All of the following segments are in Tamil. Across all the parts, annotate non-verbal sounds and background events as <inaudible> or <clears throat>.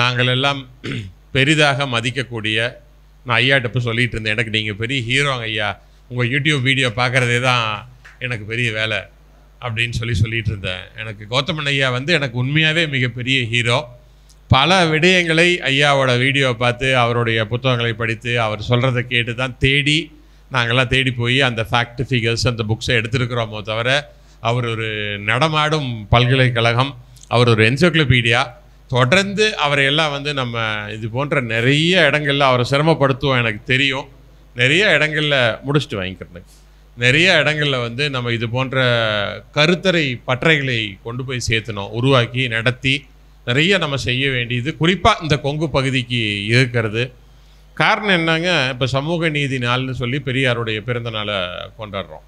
நாங்கள் எல்லாம் பெரிதாக மதிக்கக்கூடிய நான் ஐயாட்ட இப்போ சொல்லிகிட்டு இருந்தேன் எனக்கு நீங்கள் பெரிய ஹீரோங்க ஐயா உங்கள் யூடியூப் வீடியோ பார்க்குறதே தான் எனக்கு பெரிய வேலை அப்படின்னு சொல்லி சொல்லிகிட்டு இருந்தேன் எனக்கு கௌதமன் ஐயா வந்து எனக்கு உண்மையாகவே மிகப்பெரிய ஹீரோ பல விடயங்களை ஐயாவோட வீடியோவை பார்த்து அவருடைய புத்தகங்களை படித்து அவர் சொல்கிறத கேட்டு தான் தேடி நாங்கள்லாம் தேடி போய் அந்த ஃபேக்ட் ஃபிகர்ஸ் அந்த புக்ஸை எடுத்துருக்குறோமோ தவிர அவர் ஒரு நடமாடும் பல்கலைக்கழகம் அவர் ஒரு என்சைக்ளோபீடியா தொடர்ந்து அவரை எல்லாம் வந்து நம்ம இது போன்ற நிறைய இடங்களில் அவரை சிரமப்படுத்துவோம் எனக்கு தெரியும் நிறைய இடங்களில் முடிச்சுட்டு வாங்கிக்கிறேன் நிறைய இடங்களில் வந்து நம்ம இது போன்ற கருத்தரை பற்றைகளை கொண்டு போய் சேர்த்தணும் உருவாக்கி நடத்தி நிறைய நம்ம செய்ய வேண்டியது குறிப்பாக இந்த கொங்கு பகுதிக்கு இருக்கிறது காரணம் என்னங்க இப்போ சமூக நீதி நாள்னு சொல்லி பெரியாருடைய பிறந்த நாளை கொண்டாடுறோம்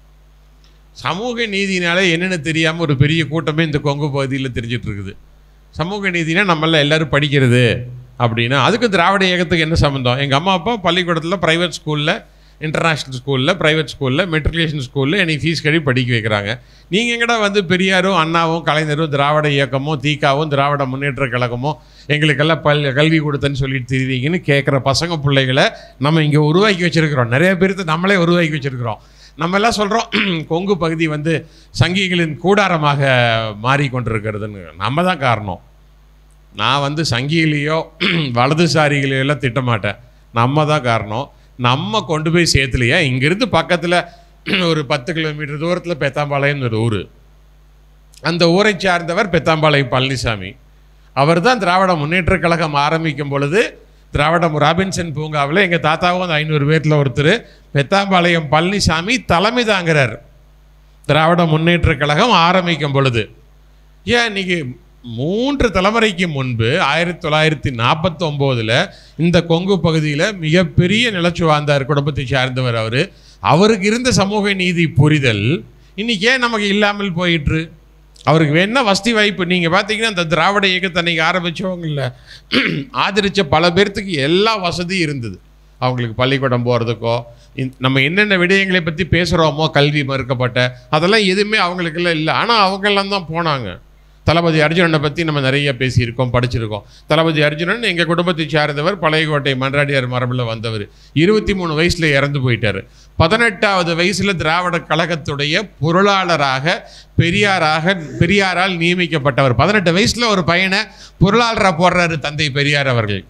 சமூக நீதினாலே என்னென்னு தெரியாமல் ஒரு பெரிய கூட்டமே இந்த கொங்கு பகுதியில் தெரிஞ்சிட்ருக்குது சமூக நீதினா நம்மள எல்லோரும் படிக்கிறது அப்படின்னா அதுக்கு திராவிட இயக்கத்துக்கு என்ன சம்மந்தம் எங்கள் அம்மா அப்பா பள்ளிக்கூடத்தில் ப்ரைவேட் ஸ்கூலில் இன்டர்நேஷ்னல் ஸ்கூலில் ப்ரைவேட் ஸ்கூலில் மெட்ரிகுலேஷன் ஸ்கூலில் என்னை ஃபீஸ் கட்டி படிக்க வைக்கிறாங்க நீங்கள் எங்கடா வந்து பெரியாரும் அண்ணாவும் கலைஞரும் திராவிட இயக்கமும் தீக்காவும் திராவிட முன்னேற்ற கழகமும் எங்களுக்கெல்லாம் பல் கல்வி கொடுத்தேன்னு சொல்லிட்டு தெரிவிங்கன்னு கேட்குற பசங்க பிள்ளைகளை நம்ம இங்கே உருவாக்கி வச்சுருக்கிறோம் நிறைய பேர்த்து நம்மளே உருவாக்கி வச்சுருக்கிறோம் நம்ம எல்லாம் சொல்கிறோம் <clears throat> கொங்கு பகுதி வந்து சங்கிகளின் கூடாரமாக மாறிக்கொண்டிருக்கிறதுன்னு நம்ம தான் காரணம் நான் வந்து சங்கிலேயோ <clears throat> வலதுசாரிகளையோ எல்லாம் திட்டமாட்டேன் நம்ம தான் காரணம் நம்ம கொண்டு போய் சேர்த்துலையே இங்கேருந்து பக்கத்தில் <clears throat> ஒரு பத்து கிலோமீட்டர் தூரத்தில் பெத்தாம்பாளையம் ஒரு ஊர் அந்த ஊரை சார்ந்தவர் பெத்தாம்பாளையம் பழனிசாமி அவர் தான் திராவிட முன்னேற்ற கழகம் ஆரம்பிக்கும் பொழுது திராவிடம் ராபின்சன் பூங்காவில் எங்கள் தாத்தாவும் அந்த ஐநூறு பேரில் ஒருத்தர் பெத்தாம்பாளையம் பழனிசாமி தலைமை தாங்கிறார் திராவிட முன்னேற்ற கழகம் ஆரம்பிக்கும் பொழுது ஏன் இன்னைக்கு மூன்று தலைமுறைக்கு முன்பு ஆயிரத்தி தொள்ளாயிரத்தி நாற்பத்தி ஒம்போதில் இந்த கொங்கு பகுதியில் மிகப்பெரிய நிலச்சி வாழ்ந்தார் குடும்பத்தை சார்ந்தவர் அவர் அவருக்கு இருந்த சமூக நீதி புரிதல் இன்னைக்கு ஏன் நமக்கு இல்லாமல் போயிட்டுரு அவருக்கு வேணால் வசதி வாய்ப்பு நீங்கள் பார்த்தீங்கன்னா அந்த திராவிட இயக்கத்தை அன்றைக்கி ஆரம்பித்தவங்கள ஆதரித்த பல பேர்த்துக்கு எல்லா வசதியும் இருந்தது அவங்களுக்கு பள்ளிக்கூடம் போகிறதுக்கோ நம்ம என்னென்ன விடயங்களை பற்றி பேசுகிறோமோ கல்வி மறுக்கப்பட்ட அதெல்லாம் எதுவுமே அவங்களுக்குலாம் இல்லை ஆனால் அவங்கெல்லாம் தான் போனாங்க தளபதி அர்ஜுனனை பற்றி நம்ம நிறைய பேசியிருக்கோம் படிச்சிருக்கோம் தளபதி அர்ஜுனன் எங்கள் குடும்பத்தை சார்ந்தவர் பழையகோட்டை மன்றாடியார் மரபில் வந்தவர் இருபத்தி மூணு வயசில் இறந்து போயிட்டார் பதினெட்டாவது வயசில் திராவிட கழகத்துடைய பொருளாளராக பெரியாராக பெரியாரால் நியமிக்கப்பட்டவர் பதினெட்டு வயசில் ஒரு பையனை பொருளாளராக போடுறாரு தந்தை பெரியார் அவர்கள்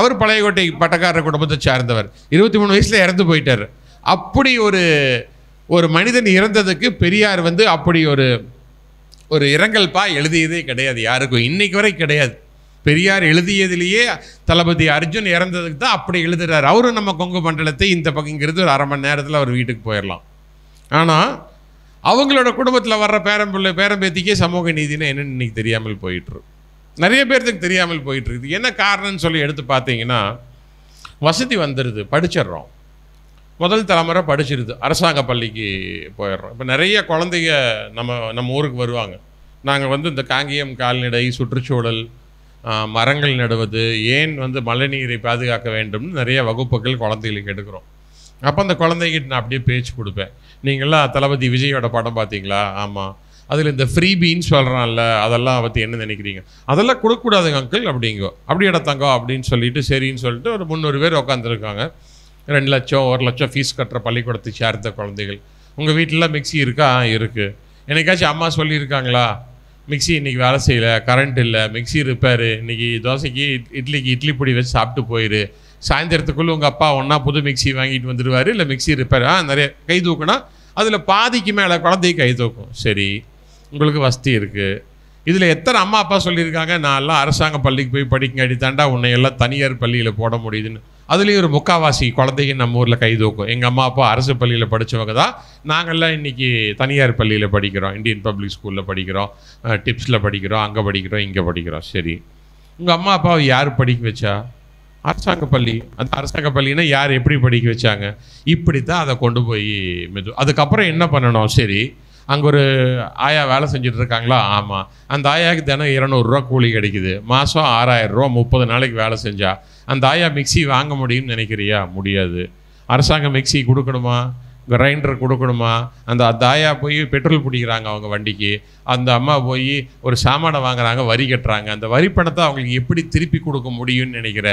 அவர் பழையகோட்டை பட்டக்காரர் குடும்பத்தை சார்ந்தவர் இருபத்தி மூணு வயசில் இறந்து போயிட்டார் அப்படி ஒரு ஒரு மனிதன் இறந்ததுக்கு பெரியார் வந்து அப்படி ஒரு ஒரு இரங்கல்பா எழுதியதே கிடையாது யாருக்கும் இன்றைக்கு வரை கிடையாது பெரியார் எழுதியதிலேயே தளபதி அர்ஜுன் இறந்ததுக்கு தான் அப்படி எழுதுகிறார் அவரும் நம்ம கொங்கு மண்டலத்தை இந்த பக்கங்கிறது ஒரு அரை மணி நேரத்தில் அவர் வீட்டுக்கு போயிடலாம் ஆனால் அவங்களோட குடும்பத்தில் வர்ற பேரம்பிள்ளை பேரம்பேத்திக்கே சமூக நீதினா என்னென்னு இன்றைக்கி தெரியாமல் போயிட்டுருக்கும் நிறைய பேர்த்துக்கு தெரியாமல் போயிட்டுருக்குது என்ன காரணம்னு சொல்லி எடுத்து பார்த்தீங்கன்னா வசதி வந்துடுது படிச்சிடுறோம் முதல் தலைமுறை படிச்சிருது அரசாங்க பள்ளிக்கு போயிடுறோம் இப்போ நிறைய குழந்தைங்க நம்ம நம்ம ஊருக்கு வருவாங்க நாங்கள் வந்து இந்த காங்கேயம் கால்நடை சுற்றுச்சூழல் மரங்கள் நடுவது ஏன் வந்து மழைநீரை பாதுகாக்க வேண்டும்னு நிறைய வகுப்புகள் குழந்தைகளுக்கு எடுக்கிறோம் அப்போ அந்த குழந்தைகிட்ட நான் அப்படியே பேச்சு கொடுப்பேன் நீங்களாம் தளபதி விஜயோட படம் பார்த்தீங்களா ஆமாம் அதில் இந்த ஃப்ரீ பீன்னு சொல்கிறான்ல அதெல்லாம் பற்றி என்ன நினைக்கிறீங்க அதெல்லாம் கொடுக்கக்கூடாதுங்க அங்கிள் அப்படிங்கோ அப்படி எடுத்தாங்கோ அப்படின்னு சொல்லிட்டு சரின்னு சொல்லிட்டு ஒரு முந்நூறு பேர் உட்காந்துருக்காங்க ரெண்டு லட்சம் ஒரு லட்சம் ஃபீஸ் கட்டுற பள்ளிக்கூடத்தை சேர்ந்த குழந்தைகள் உங்கள் வீட்டில் மிக்சி இருக்கா இருக்குது என்னைக்காச்சும் அம்மா சொல்லியிருக்காங்களா மிக்சி இன்றைக்கி வேலை செய்யலை கரண்ட் இல்லை மிக்சி இருப்பார் இன்றைக்கி தோசைக்கு இட்லிக்கு இட்லி பொடி வச்சு சாப்பிட்டு போயிரு சாயந்தரத்துக்குள்ளே உங்கள் அப்பா ஒன்றா புது மிக்சி வாங்கிட்டு வந்துடுவார் இல்லை மிக்சி ரிப்பேர் ஆ நிறைய கை தூக்குனா அதில் பாதிக்கு மேலே குழந்தைக்கு கை தூக்கும் சரி உங்களுக்கு வசதி இருக்குது இதில் எத்தனை அம்மா அப்பா சொல்லியிருக்காங்க நான் எல்லாம் அரசாங்க பள்ளிக்கு போய் படிக்க அடித்தாண்டா உன்னை எல்லாம் தனியார் பள்ளியில் போட முடியுதுன்னு அதுலேயும் ஒரு முக்காவாசி குழந்தைங்க நம்ம ஊரில் கை தூக்கும் எங்கள் அம்மா அப்பா அரசு பள்ளியில் படித்தவங்க தான் நாங்கள்லாம் இன்றைக்கி தனியார் பள்ளியில் படிக்கிறோம் இந்தியன் பப்ளிக் ஸ்கூலில் படிக்கிறோம் டிப்ஸில் படிக்கிறோம் அங்கே படிக்கிறோம் இங்கே படிக்கிறோம் சரி உங்கள் அம்மா அப்பாவை யார் படிக்க வச்சா அரசாங்க பள்ளி அந்த அரசாங்க பள்ளினா யார் எப்படி படிக்க வச்சாங்க இப்படி தான் அதை கொண்டு போய் மெது அதுக்கப்புறம் என்ன பண்ணணும் சரி அங்கே ஒரு ஆயா வேலை செஞ்சுட்டு இருக்காங்களா ஆமாம் அந்த ஆயாவுக்கு தினம் இரநூறுவா கூலி கிடைக்குது மாதம் ஆறாயிரரூவா முப்பது நாளைக்கு வேலை செஞ்சால் அந்த ஆயா மிக்சி வாங்க முடியும்னு நினைக்கிறியா முடியாது அரசாங்கம் மிக்சி கொடுக்கணுமா கிரைண்டர் கொடுக்கணுமா அந்த தாயா போய் பெட்ரோல் பிடிக்கிறாங்க அவங்க வண்டிக்கு அந்த அம்மா போய் ஒரு சாமானை வாங்குறாங்க வரி கட்டுறாங்க அந்த வரி பணத்தை அவங்களுக்கு எப்படி திருப்பி கொடுக்க முடியும்னு நினைக்கிற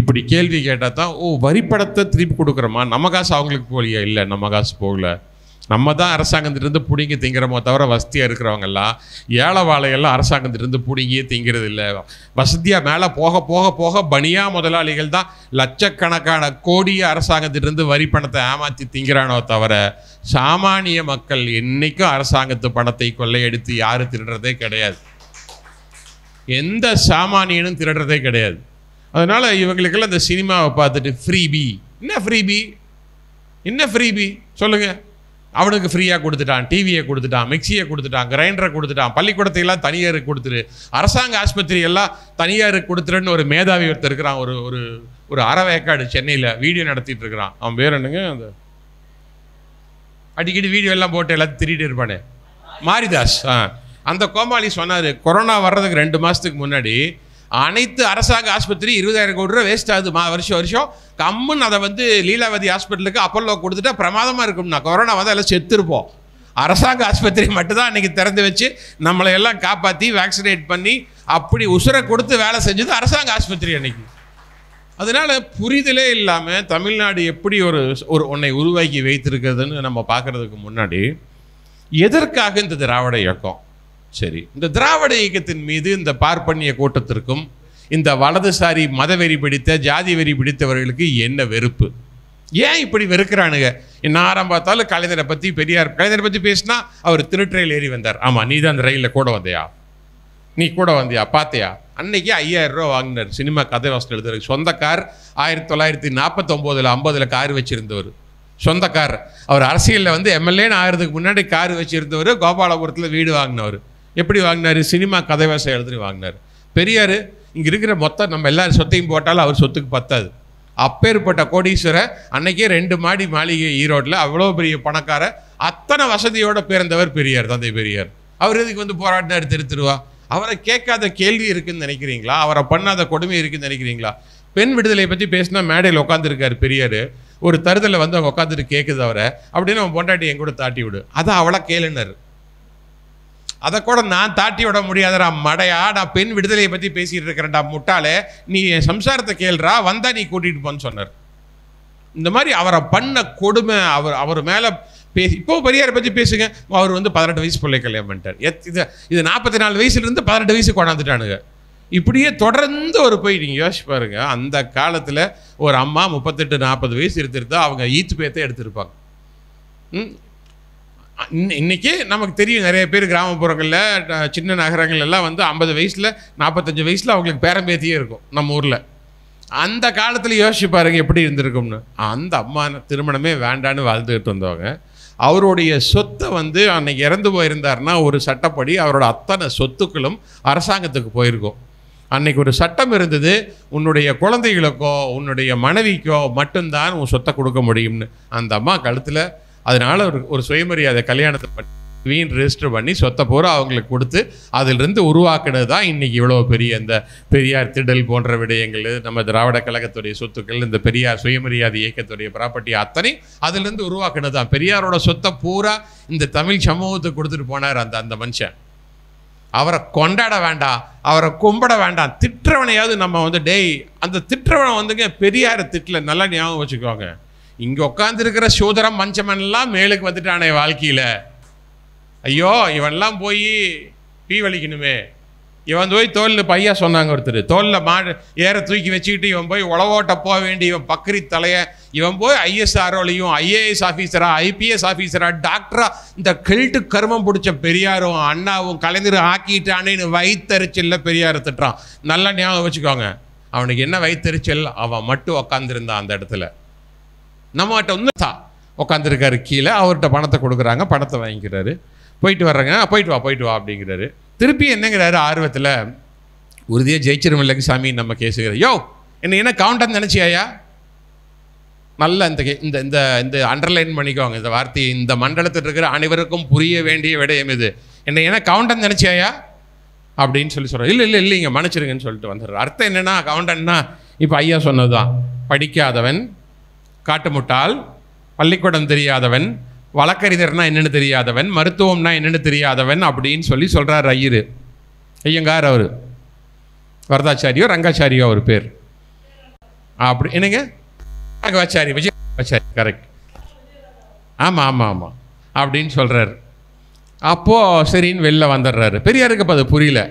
இப்படி கேள்வி கேட்டால் தான் ஓ வரி திருப்பி கொடுக்குறோமா நம்ம காசு அவங்களுக்கு போகலையா இல்லை நம்ம காசு போகலை நம்ம தான் அரசாங்கத்திலிருந்து பிடிங்கி திங்கிறோமோ தவிர வசதியாக இருக்கிறவங்கெல்லாம் ஏழை வாழையெல்லாம் அரசாங்கத்திலிருந்து பிடுங்கியே திங்கிறது இல்லை வசதியாக மேலே போக போக போக பனியா முதலாளிகள் தான் லட்சக்கணக்கான கோடியை அரசாங்கத்திலிருந்து வரி பணத்தை ஏமாற்றி திங்கிறானோ தவிர சாமானிய மக்கள் என்றைக்கும் அரசாங்கத்து பணத்தை கொள்ளையடித்து யாரும் திருடுறதே கிடையாது எந்த சாமானியனும் திருடுறதே கிடையாது அதனால் இவங்களுக்கெல்லாம் இந்த சினிமாவை பார்த்துட்டு ஃப்ரீபி என்ன ஃப்ரீபி என்ன ஃப்ரீபி சொல்லுங்கள் அவனுக்கு ஃப்ரீயாக கொடுத்துட்டான் டிவியை கொடுத்துட்டான் மிக்சியை கொடுத்துட்டான் கிரைண்டரை கொடுத்துட்டான் பள்ளிக்கூடத்தையெல்லாம் தனியார் தனியாருக்கு கொடுத்துரு அரசாங்க ஆஸ்பத்திரியெல்லாம் தனியாருக்கு கொடுத்துருன்னு ஒரு மேதாவி ஒருத்தர் இருக்கிறான் ஒரு ஒரு ஒரு அறவேக்காடு சென்னையில் வீடியோ நடத்திட்டு இருக்கிறான் அவன் பேர் என்னங்க அந்த அடிக்கடி வீடியோ எல்லாம் போட்டு எல்லாத்தையும் திருட்டு இருப்பானே மாரிதாஸ் ஆ அந்த கோமாளி சொன்னார் கொரோனா வர்றதுக்கு ரெண்டு மாதத்துக்கு முன்னாடி அனைத்து அரசாங்க ஆஸ்பத்திரி இருபதாயிரம் கோடி ரூபா வேஸ்ட் ஆகுது மா வருஷம் வருஷம் கம்முன்னு அதை வந்து லீலாவதி ஹாஸ்பிட்டலுக்கு அப்பல்லோ கொடுத்துட்டா பிரமாதமாக இருக்கும்னா கொரோனா வந்து எல்லாம் செத்துருப்போம் அரசாங்க ஆஸ்பத்திரி மட்டும்தான் அன்றைக்கி திறந்து வச்சு நம்மளை எல்லாம் காப்பாற்றி வேக்சினேட் பண்ணி அப்படி உசுரை கொடுத்து வேலை செஞ்சது அரசாங்க ஆஸ்பத்திரி அன்றைக்கி அதனால் புரிதலே இல்லாமல் தமிழ்நாடு எப்படி ஒரு ஒரு உன்னை உருவாக்கி வைத்திருக்கிறதுன்னு நம்ம பார்க்குறதுக்கு முன்னாடி எதற்காக இந்த திராவிட இயக்கம் சரி இந்த திராவிட இயக்கத்தின் மீது இந்த பார்ப்பனிய கூட்டத்திற்கும் இந்த வலதுசாரி மதவெறி பிடித்த ஜாதி வெறி பிடித்தவர்களுக்கு என்ன வெறுப்பு ஏன் இப்படி வெறுக்கிறானுங்க ஆரம்ப பார்த்தாலும் கலைஞரை பற்றி பெரியார் கலைஞரை பற்றி பேசினா அவர் திருட்டையில் ஏறி வந்தார் ஆமாம் நீ தான் அந்த ரயிலில் கூட வந்தியா நீ கூட வந்தியா பார்த்தியா அன்னைக்கு ஐயாயிரம் ரூபா வாங்கினார் சினிமா கதை வாசல் சொந்த சொந்தக்கார் ஆயிரத்தி தொள்ளாயிரத்தி நாற்பத்தொம்போதில் ஐம்பதில் கார் வச்சுருந்தவர் சொந்தக்கார் அவர் அரசியலில் வந்து எம்எல்ஏன்னு ஆகிறதுக்கு முன்னாடி கார் வச்சுருந்தவர் கோபாலபுரத்தில் வீடு வாங்கினவர் எப்படி வாங்கினார் சினிமா கதை கதைவாசம் எழுதி வாங்கினார் பெரியார் இங்கே இருக்கிற மொத்தம் நம்ம எல்லாரும் சொத்தையும் போட்டாலும் அவர் சொத்துக்கு பத்தாது அப்பேற்பட்ட கோடீஸ்வரர் அன்னைக்கே ரெண்டு மாடி மாளிகை ஈரோட்டில் அவ்வளோ பெரிய பணக்கார அத்தனை வசதியோடு பிறந்தவர் பெரியார் தந்தை பெரியார் அவர் இதுக்கு வந்து போராட்டினார் திருத்திருவா அவரை கேட்காத கேள்வி இருக்குதுன்னு நினைக்கிறீங்களா அவரை பண்ணாத கொடுமை இருக்குதுன்னு நினைக்கிறீங்களா பெண் விடுதலை பற்றி பேசினா மேடையில் உட்காந்துருக்காரு பெரியார் ஒரு தருதலை வந்து அவங்க உட்காந்துட்டு கேட்குது அவரை அப்படின்னு அவன் பொண்டாட்டி எங்கூட தாட்டி விடு அதை அவளை கேளுனர் அதை கூட நான் தாட்டி விட முடியாதரா மடையா நான் பெண் விடுதலையை பற்றி பேசிகிட்டு இருக்கிறேன்டா முட்டாளே நீ சம்சாரத்தை கேள்றா வந்தால் நீ கூட்டிகிட்டு போன்னு சொன்னார் இந்த மாதிரி அவரை பண்ண கொடுமை அவர் அவர் மேலே பேசி இப்போ பெரியாரை பற்றி பேசுங்க அவர் வந்து பதினெட்டு வயசு பிள்ளை கல்யாணம் பண்ணிட்டார் எத் இது இது நாற்பத்தி நாலு வயசுலேருந்து பதினெட்டு வயசு கொண்டாந்துட்டானுங்க இப்படியே தொடர்ந்து ஒரு போய் நீங்கள் யோசிச்சு பாருங்க அந்த காலத்தில் ஒரு அம்மா முப்பத்தெட்டு நாற்பது வயசு எடுத்துருந்தா அவங்க ஈத்து பேத்தே எடுத்திருப்பாங்க இன்றைக்கி நமக்கு தெரியும் நிறைய பேர் கிராமப்புறங்களில் சின்ன நகரங்கள் எல்லாம் வந்து ஐம்பது வயசில் நாற்பத்தஞ்சு வயசில் அவங்களுக்கு பேரம்பேத்தியே இருக்கும் நம்ம ஊரில் அந்த காலத்தில் யோசிச்சு பாருங்கள் எப்படி இருந்திருக்கும்னு அந்த அம்மா திருமணமே வேண்டான்னு வாழ்ந்துக்கிட்டு வந்தவங்க அவருடைய சொத்தை வந்து அன்னைக்கு இறந்து போயிருந்தார்னா ஒரு சட்டப்படி அவரோட அத்தனை சொத்துக்களும் அரசாங்கத்துக்கு போயிருக்கும் அன்னைக்கு ஒரு சட்டம் இருந்தது உன்னுடைய குழந்தைகளுக்கோ உன்னுடைய மனைவிக்கோ மட்டும்தான் உன் சொத்தை கொடுக்க முடியும்னு அந்த அம்மா கழுத்தில் அதனால ஒரு ஒரு சுயமரியாதை கல்யாணத்தை பண்ணி வீண் ரெஜிஸ்டர் பண்ணி சொத்தை பூரா அவங்களுக்கு கொடுத்து அதிலிருந்து உருவாக்குனது தான் இன்றைக்கி இவ்வளோ பெரிய இந்த பெரியார் திடல் போன்ற விடயங்கள் நம்ம திராவிட கழகத்துடைய சொத்துக்கள் இந்த பெரியார் சுயமரியாதை இயக்கத்துடைய ப்ராப்பர்ட்டி அத்தனை அதிலிருந்து உருவாக்குனது தான் பெரியாரோட சொத்தை பூரா இந்த தமிழ் சமூகத்துக்கு கொடுத்துட்டு போனார் அந்த அந்த மனுஷன் அவரை கொண்டாட வேண்டாம் அவரை கும்பிட வேண்டாம் திட்டவனையாவது நம்ம வந்து டேய் அந்த திட்டவனை வந்துங்க பெரியார திட்டல நல்லா ஞாபகம் வச்சுக்கோங்க இங்கே உட்காந்துருக்கிற சூதரம் மஞ்சமெல்லாம் மேலுக்கு வந்துட்டானே வாழ்க்கையில் ஐயோ இவன்லாம் போய் பீ வலிக்கணுமே இவன் போய் தோலில் பையா சொன்னாங்க ஒருத்தர் தோலில் மாடு ஏற தூக்கி வச்சுக்கிட்டு இவன் போய் உழவோட்ட போக வேண்டிய இவன் பக்ரி தலையை இவன் போய் ஐஎஸ்ஆர்ஓலையும் ஐஏஎஸ் ஆஃபீஸராக ஐபிஎஸ் ஆஃபீஸராக டாக்டராக இந்த கெல்ட்டு கருமம் பிடிச்ச பெரியாரும் அண்ணாவும் கலைஞர் ஆக்கிட்டானேன்னு வயிற்றுச்சல்ல பெரியார் திட்டுறான் நல்லா ஞாபகம் வச்சுக்கோங்க அவனுக்கு என்ன வயிற்றுச்சல் அவன் மட்டும் உக்காந்துருந்தான் அந்த இடத்துல நம்மகிட்ட வந்து சா உட்காந்துருக்காரு கீழே அவர்கிட்ட பணத்தை கொடுக்குறாங்க பணத்தை வாங்கிக்கிறாரு போயிட்டு வர்றாங்க போயிட்டு வா போயிட்டு வா அப்படிங்கிறாரு திருப்பி என்னங்கிறாரு ஆர்வத்தில் உறுதியாக ஜெயிச்சிரும் இல்லைங்க சாமி நம்ம கேசுகிற யோ என்ன என்ன கவுண்டர்னு நினச்சியாயா நல்ல இந்த இந்த இந்த இந்த அண்டர்லைன் பண்ணிக்கோங்க இந்த வார்த்தையை இந்த மண்டலத்தில் இருக்கிற அனைவருக்கும் புரிய வேண்டிய விடயம் இது என்ன என்ன கவுண்டன் நினச்சியாயா அப்படின்னு சொல்லி சொல்கிறோம் இல்லை இல்லை இல்லைங்க மன்னிச்சிருங்கன்னு சொல்லிட்டு வந்துடுறாரு அர்த்தம் என்னென்னா கவுண்டன்னா இப்போ ஐயா சொன்னது தான் படிக்காதவன் காட்டுமுட்டால் பள்ளிக்கூடம் தெரியாதவன் வழக்கறிஞர்னா என்னென்னு தெரியாதவன் மருத்துவம்னா என்னென்னு தெரியாதவன் அப்படின்னு சொல்லி சொல்கிறார் ஐயர் ஐயங்கார் அவர் வரதாச்சாரியோ ரங்காச்சாரியோ அவர் பேர் அப்படி என்னங்க ரங்கவாச்சாரி விஜயாச்சாரி கரெக்ட் ஆமாம் ஆமாம் ஆமாம் அப்படின்னு சொல்கிறார் அப்போது சரின்னு வெளில வந்துடுறாரு பெரியாருக்கு அப்போ அது புரியல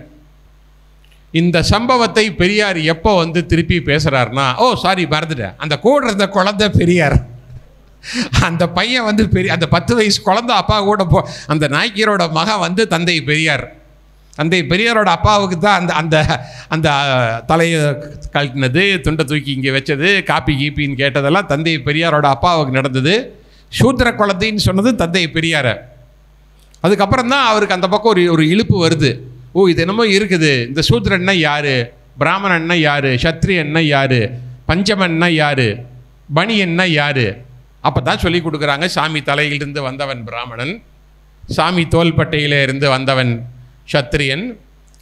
இந்த சம்பவத்தை பெரியார் எப்போ வந்து திருப்பி பேசுகிறாருனா ஓ சாரி மறந்துட்டேன் அந்த கூட இருந்த குழந்த பெரியார் அந்த பையன் வந்து பெரிய அந்த பத்து வயசு குழந்த அப்பா கூட போ அந்த நாய்க்கியரோட மகன் வந்து தந்தை பெரியார் தந்தை பெரியாரோட அப்பாவுக்கு தான் அந்த அந்த அந்த தலையை கழட்டினது துண்டை தூக்கி இங்கே வச்சது காப்பி கீப்பின்னு கேட்டதெல்லாம் தந்தை பெரியாரோட அப்பாவுக்கு நடந்தது சூத்திர குழந்தைன்னு சொன்னது தந்தை பெரியாரை அதுக்கப்புறம் தான் அவருக்கு அந்த பக்கம் ஒரு ஒரு இழுப்பு வருது ஓ இது என்னமோ இருக்குது இந்த சூத்ரன்னா யார் பிராமணன்னா யார் சத்ரியன்னா யார் பஞ்சமன்னா யார் பணியன்னா யார் அப்போ தான் சொல்லி கொடுக்குறாங்க சாமி தலையிலிருந்து வந்தவன் பிராமணன் சாமி தோல்பட்டையிலே இருந்து வந்தவன் சத்திரியன்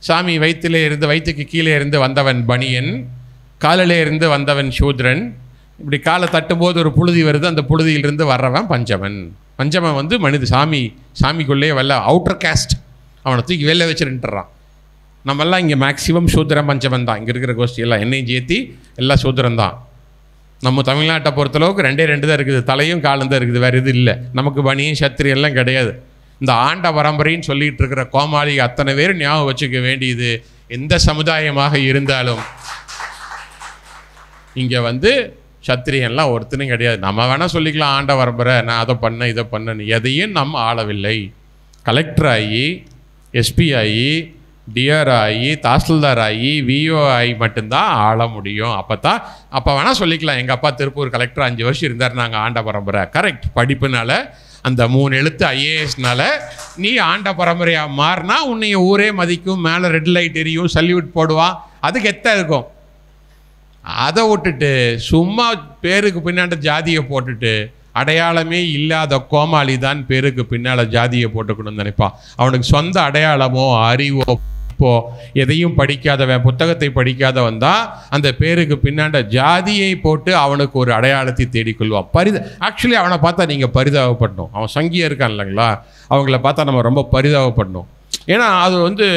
சாமி வயிற்றிலே இருந்து வயிற்றுக்கு கீழே இருந்து வந்தவன் பணியன் காலிலே இருந்து வந்தவன் சூத்ரன் இப்படி காலை தட்டும்போது ஒரு புழுதி வருது அந்த புழுதியிலிருந்து வர்றவன் பஞ்சமன் பஞ்சமன் வந்து மனித சாமி சாமிக்குள்ளே வரல அவுட்டர் கேஸ்ட் அவனை தூக்கி வெளில வச்சுருன்ட்டுறான் நம்மெல்லாம் இங்கே மேக்ஸிமம் சூத்திரம் பஞ்சமன் தான் இங்கே இருக்கிற எல்லாம் என்னையும் சேர்த்தி எல்லாம் சூத்திரம் தான் நம்ம தமிழ்நாட்டை பொறுத்தளவுக்கு ரெண்டே ரெண்டு தான் இருக்குது தலையும் காலம் தான் இருக்குது வேறு இது இல்லை நமக்கு பனியும் சத்திரி எல்லாம் கிடையாது இந்த ஆண்ட பரம்பரைன்னு சொல்லிகிட்டு இருக்கிற கோமாளி அத்தனை பேர் ஞாபகம் வச்சுக்க வேண்டியது எந்த சமுதாயமாக இருந்தாலும் இங்கே வந்து சத்திரியெல்லாம் ஒருத்தனும் கிடையாது நம்ம வேணால் சொல்லிக்கலாம் ஆண்ட வரம்பரை நான் அதை பண்ணேன் இதை பண்ணேன்னு எதையும் நம்ம ஆளவில்லை கலெக்டர் ஆகி எஸ்பி ஆகி டிஆர் ஆகி தாசில்தார் ஆகி விஓ ஆகி மட்டும்தான் ஆள முடியும் அப்போ தான் அப்போ வேணால் சொல்லிக்கலாம் எங்கள் அப்பா திருப்பூர் கலெக்டர் அஞ்சு வருஷம் இருந்தார் நாங்கள் ஆண்ட பரம்பரை கரெக்ட் படிப்புனால அந்த மூணு எழுத்து ஐஏஎஸ்னால நீ ஆண்ட பரம்பரையாக மாறினா உன்னைய ஊரே மதிக்கும் மேலே ரெட் லைட் எரியும் சல்யூட் போடுவான் அதுக்கு எத்த இருக்கும் அதை விட்டுட்டு சும்மா பேருக்கு பின்னாண்ட ஜாதியை போட்டுட்டு அடையாளமே இல்லாத கோமாளி தான் பேருக்கு பின்னால் ஜாதியை போட்டுக்கணும்னு நினைப்பான் அவனுக்கு சொந்த அடையாளமோ அறிவோ இப்போ எதையும் படிக்காதவன் புத்தகத்தை படிக்காதவன் தான் அந்த பேருக்கு பின்னாண்ட ஜாதியை போட்டு அவனுக்கு ஒரு அடையாளத்தை தேடிக்கொள்வான் பரித ஆக்சுவலி அவனை பார்த்தா நீங்கள் பரிதாபப்படணும் அவன் சங்கியாக இருக்கான் இல்லைங்களா அவங்கள பார்த்தா நம்ம ரொம்ப பரிதாபப்படணும் ஏன்னா அது வந்து